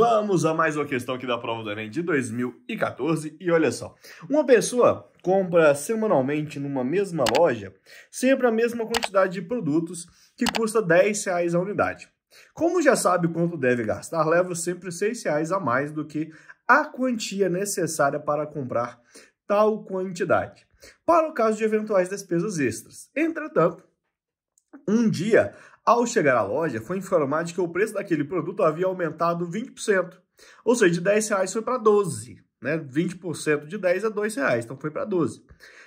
Vamos a mais uma questão aqui da prova do Enem de 2014 e olha só. Uma pessoa compra semanalmente numa mesma loja sempre a mesma quantidade de produtos que custa 10 reais a unidade. Como já sabe quanto deve gastar, leva sempre 6 reais a mais do que a quantia necessária para comprar tal quantidade, para o caso de eventuais despesas extras. Entretanto, um dia, ao chegar à loja, foi informado de que o preço daquele produto havia aumentado 20%. Ou seja, de 10 reais foi para 12. Né? 20% de 10 a 2 reais, então foi para 12.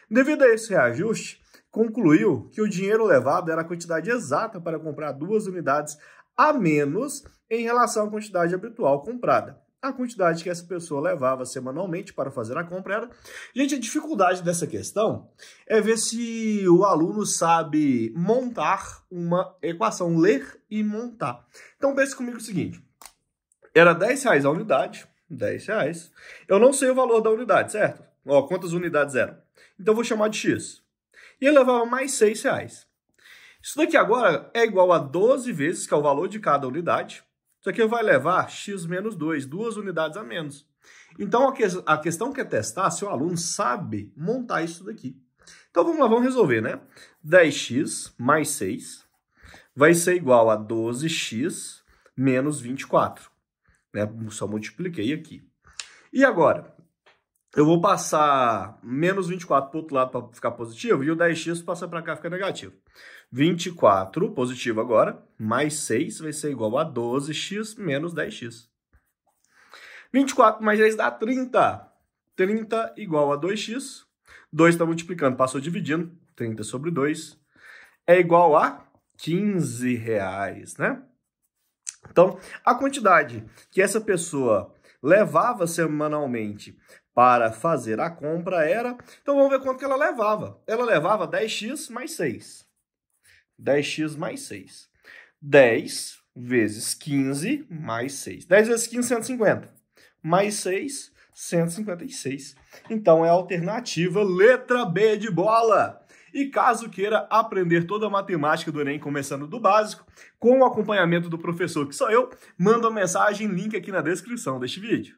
Devido a esse reajuste, concluiu que o dinheiro levado era a quantidade exata para comprar duas unidades a menos em relação à quantidade habitual comprada a quantidade que essa pessoa levava semanalmente para fazer a compra era. Gente, a dificuldade dessa questão é ver se o aluno sabe montar uma equação, ler e montar. Então pense comigo o seguinte: era 10 reais a unidade, 10 reais. Eu não sei o valor da unidade, certo? Ó, quantas unidades eram? Então eu vou chamar de X. E ele levava mais 6 reais. Isso daqui agora é igual a 12 vezes, que é o valor de cada unidade isso aqui vai levar x menos 2, duas unidades a menos. Então, a, que, a questão que é testar se o aluno sabe montar isso daqui. Então, vamos lá, vamos resolver, né? 10x mais 6 vai ser igual a 12x menos 24. Né? Só multipliquei aqui. E agora, eu vou passar menos 24 para o outro lado para ficar positivo e o 10x passa para cá e fica negativo. 24 positivo agora, mais 6 vai ser igual a 12x menos 10x. 24 mais 10 dá 30. 30 igual a 2x. 2 está multiplicando, passou dividindo. 30 sobre 2 é igual a 15 reais, né? Então, a quantidade que essa pessoa levava semanalmente para fazer a compra era. Então vamos ver quanto que ela levava. Ela levava 10x mais 6. 10x mais 6. 10 vezes 15 mais 6. 10 vezes 15, 150. Mais 6, 156. Então é a alternativa letra B de bola. E caso queira aprender toda a matemática do Enem, começando do básico, com o acompanhamento do professor que sou eu, manda uma mensagem, link aqui na descrição deste vídeo.